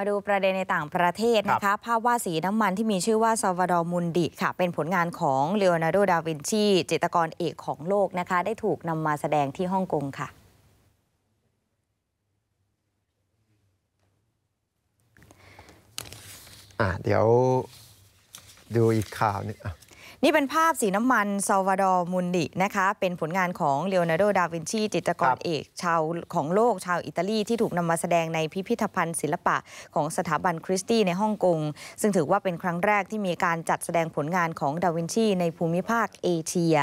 มาดูประเด็นในต่างประเทศนะคะภาพวาดสีน้ำมันที่มีชื่อว่าซาวาดอมุนดิค่ะ เป็นผลงานของเลโอนาร์โด ดาวินชี จิตรกรเอกของโลกนะคะ ได้ถูกนำมาแสดงที่ฮ่องกงค่ะ เดี๋ยวดูอีกข่าวนึงนี่เป็นภาพสีน้ำมันซาวาดอร์มุนดินะคะ เป็นผลงานของเลโอนาร์โด ดาวินชี จิตรกรเอกชาวของโลกชาวอิตาลีที่ถูกนำมาแสดงในพิพิธภัณฑ์ศิลปะของสถาบันคริสตี้ในฮ่องกง ซึ่งถือว่าเป็นครั้งแรกที่มีการจัดแสดงผลงานของดาวินชีในภูมิภาคเอเชีย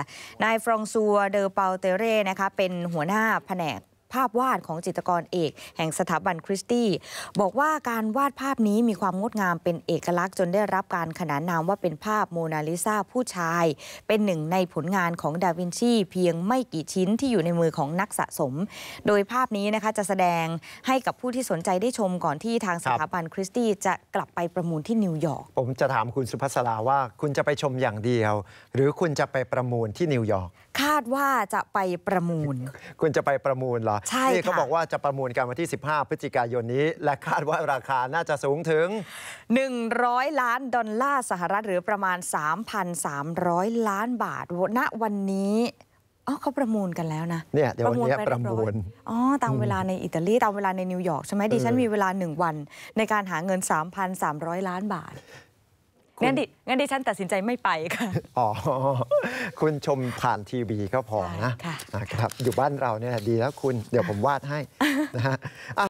นายฟรองซัว เดอเปาเตเร่ นะคะ เป็นหัวหน้าแผนกภาพวาดของจิตกรเอก แห่งสถาบันคริสตี้ บอกว่าการวาดภาพนี้มีความงดงามเป็นเอกลักษณ์จนได้รับการขนานนามว่าเป็นภาพโมนาลิซาผู้ชาย เป็นหนึ่งในผลงานของดาวินชี เพียงไม่กี่ชิ้นที่อยู่ในมือของนักสะสม โดยภาพนี้นะคะจะแสดงให้กับผู้ที่สนใจได้ชมก่อนที่ทางสถาบันคริสตี้ จะกลับไปประมูลที่นิวยอร์กผมจะถามคุณสุภาษราว่าคุณจะไปชมอย่างเดียว หรือคุณจะไปประมูลที่นิวยอร์กคาดว่าจะไปประมูล คุณจะไปประมูลเหรอใช่นี่เขาบอกว่าจะประมูลกันวันที่ 15 พฤศจิกายนนี้ และคาดว่าราคา น่าจะสูงถึง 100 ล้านดอลลาร์สหรัฐหรือประมาณ 3,300 ล้านบาท ณ วันนี้อ๋อเขาประมูลกันแล้วนะเนี่ยเดี๋ยววันนี้ประมูลอ๋อตามเวลาในอิตาลีตามเวลาในนิวยอร์กใช่ไหมดิฉันมีเวลาหนึ่งวัน ในการหาเงิน 3,300 ล้านบาทงั้นดิ งั้นดิฉันตัดสินใจไม่ไปค่ะ อ๋อ คุณชมผ่านทีวีก็พอนะนะครับ อยู่บ้านเราเนี่ยดีแล้วคุณ เดี๋ยวผมวาดให้นะฮะ